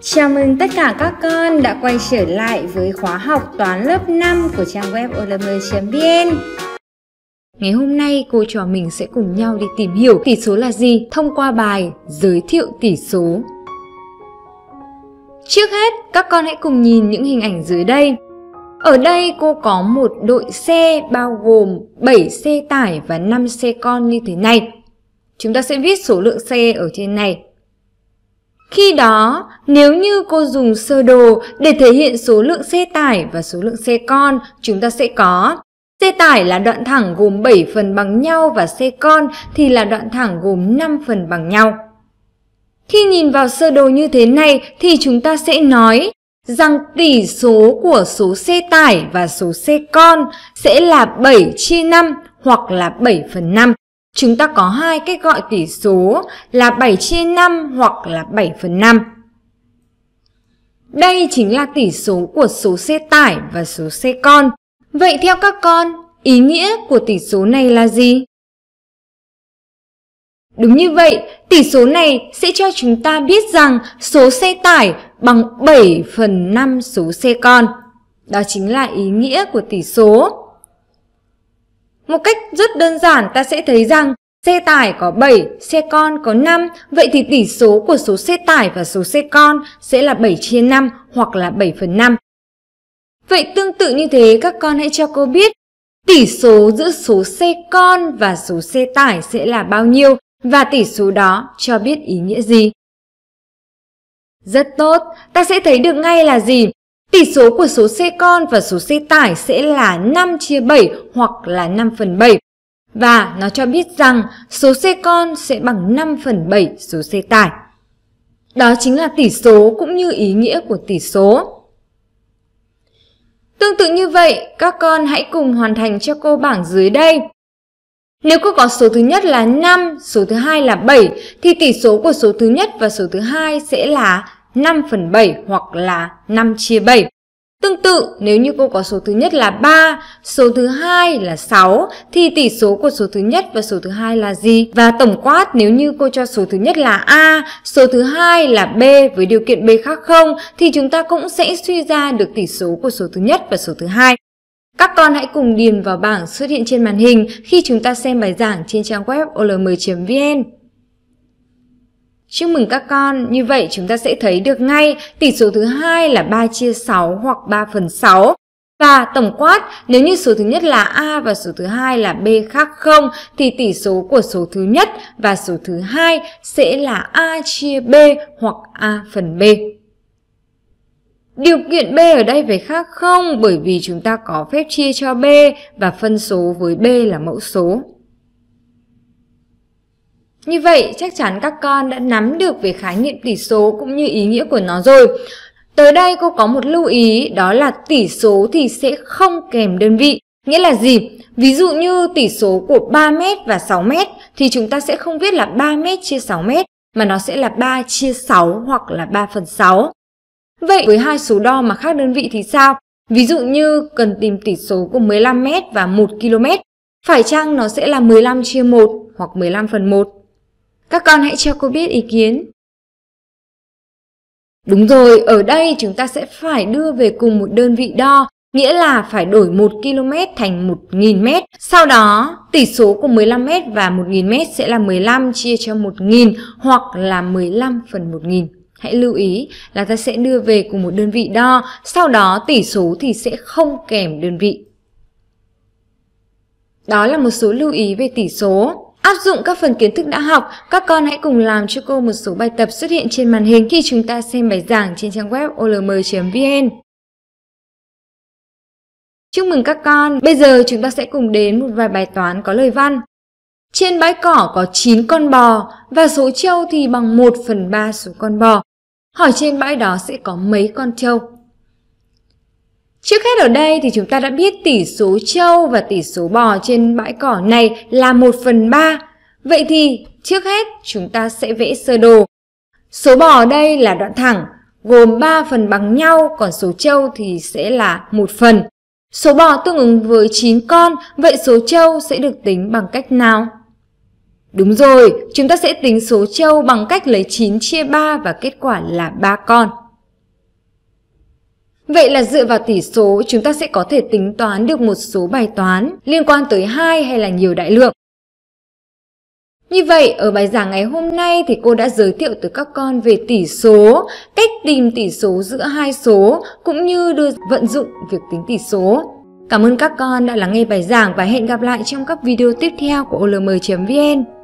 Chào mừng tất cả các con đã quay trở lại với khóa học toán lớp 5 của trang web olm.vn. Ngày hôm nay cô trò mình sẽ cùng nhau đi tìm hiểu tỷ số là gì thông qua bài giới thiệu tỷ số. Trước hết, các con hãy cùng nhìn những hình ảnh dưới đây. Ở đây cô có một đội xe bao gồm 7 xe tải và 5 xe con như thế này. Chúng ta sẽ viết số lượng xe ở trên này khi đó, nếu như cô dùng sơ đồ để thể hiện số lượng xe tải và số lượng xe con, chúng ta sẽ có Xe tải là đoạn thẳng gồm 7 phần bằng nhau và xe con thì là đoạn thẳng gồm 5 phần bằng nhau. Khi nhìn vào sơ đồ như thế này thì chúng ta sẽ nói rằng tỷ số của số xe tải và số xe con sẽ là 7 chia 5 hoặc là 7 phần 5. Chúng ta có hai cách gọi tỉ số là 7 chia 5 hoặc là 7 phần 5. Đây chính là tỉ số của số xe tải và số xe con. Vậy theo các con, ý nghĩa của tỉ số này là gì? Đúng như vậy, tỉ số này sẽ cho chúng ta biết rằng số xe tải bằng 7 phần 5 số xe con. Đó chính là ý nghĩa của tỉ số. Một cách rất đơn giản ta sẽ thấy rằng xe tải có 7, xe con có 5, vậy thì tỷ số của số xe tải và số xe con sẽ là 7 chia 5 hoặc là 7 phần 5. Vậy tương tự như thế các con hãy cho cô biết tỷ số giữa số xe con và số xe tải sẽ là bao nhiêu và tỷ số đó cho biết ý nghĩa gì. Rất tốt, ta sẽ thấy được ngay là gì? Tỷ số của số xe con và số xe tải sẽ là 5 chia 7 hoặc là 5 phần 7. Và nó cho biết rằng số xe con sẽ bằng 5 phần 7 số xe tải. Đó chính là tỷ số cũng như ý nghĩa của tỷ số. Tương tự như vậy, các con hãy cùng hoàn thành cho cô bảng dưới đây. Nếu cô có số thứ nhất là 5, số thứ hai là 7 thì tỷ số của số thứ nhất và số thứ hai sẽ là 5 phần 7 hoặc là 5 chia 7. Tương tự, nếu như cô có số thứ nhất là 3, số thứ hai là 6 thì tỷ số của số thứ nhất và số thứ hai là gì? Và tổng quát nếu như cô cho số thứ nhất là A, số thứ hai là B với điều kiện B khác không thì chúng ta cũng sẽ suy ra được tỷ số của số thứ nhất và số thứ hai. Các con hãy cùng điền vào bảng xuất hiện trên màn hình khi chúng ta xem bài giảng trên trang web olm.vn. Chúc mừng các con, như vậy chúng ta sẽ thấy được ngay tỷ số thứ hai là 3 chia 6 hoặc 3 phần 6. Và tổng quát, nếu như số thứ nhất là A và số thứ hai là B khác không thì tỷ số của số thứ nhất và số thứ hai sẽ là A chia B hoặc A phần B. Điều kiện B ở đây phải khác không bởi vì chúng ta có phép chia cho B và phân số với B là mẫu số. Như vậy, chắc chắn các con đã nắm được về khái niệm tỷ số cũng như ý nghĩa của nó rồi. Tới đây cô có một lưu ý đó là tỷ số thì sẽ không kèm đơn vị. Nghĩa là gì? Ví dụ như tỷ số của 3m và 6m thì chúng ta sẽ không viết là 3m chia 6m mà nó sẽ là 3 chia 6 hoặc là 3 phần 6. Vậy với hai số đo mà khác đơn vị thì sao? Ví dụ như cần tìm tỷ số của 15m và 1 km. Phải chăng nó sẽ là 15 chia 1 hoặc 15 phần 1? Các con hãy cho cô biết ý kiến. Đúng rồi, ở đây chúng ta sẽ phải đưa về cùng một đơn vị đo, nghĩa là phải đổi 1 km thành 1.000m. Sau đó, tỷ số của 15m và 1.000m sẽ là 15 chia cho 1.000 hoặc là 15 phần 1.000. Hãy lưu ý là ta sẽ đưa về cùng một đơn vị đo, sau đó tỷ số thì sẽ không kèm đơn vị. Đó là một số lưu ý về tỷ số. Áp dụng các phần kiến thức đã học, các con hãy cùng làm cho cô một số bài tập xuất hiện trên màn hình khi chúng ta xem bài giảng trên trang web olm.vn. Chúc mừng các con! Bây giờ chúng ta sẽ cùng đến một vài bài toán có lời văn. Trên bãi cỏ có 9 con bò và số trâu thì bằng 1 phần 3 số con bò. Hỏi trên bãi đó sẽ có mấy con trâu? Trước hết ở đây thì chúng ta đã biết tỷ số trâu và tỷ số bò trên bãi cỏ này là 1 phần 3. Vậy thì trước hết chúng ta sẽ vẽ sơ đồ. Số bò ở đây là đoạn thẳng, gồm 3 phần bằng nhau, còn số trâu thì sẽ là 1 phần. Số bò tương ứng với 9 con, vậy số trâu sẽ được tính bằng cách nào? Đúng rồi, chúng ta sẽ tính số trâu bằng cách lấy 9 chia 3 và kết quả là 3 con. Vậy là dựa vào tỷ số chúng ta sẽ có thể tính toán được một số bài toán liên quan tới hai hay là nhiều đại lượng. Như vậy, ở bài giảng ngày hôm nay thì cô đã giới thiệu tới các con về tỷ số, cách tìm tỷ số giữa hai số cũng như đưa vận dụng việc tính tỷ số. Cảm ơn các con đã lắng nghe bài giảng và hẹn gặp lại trong các video tiếp theo của olm.vn.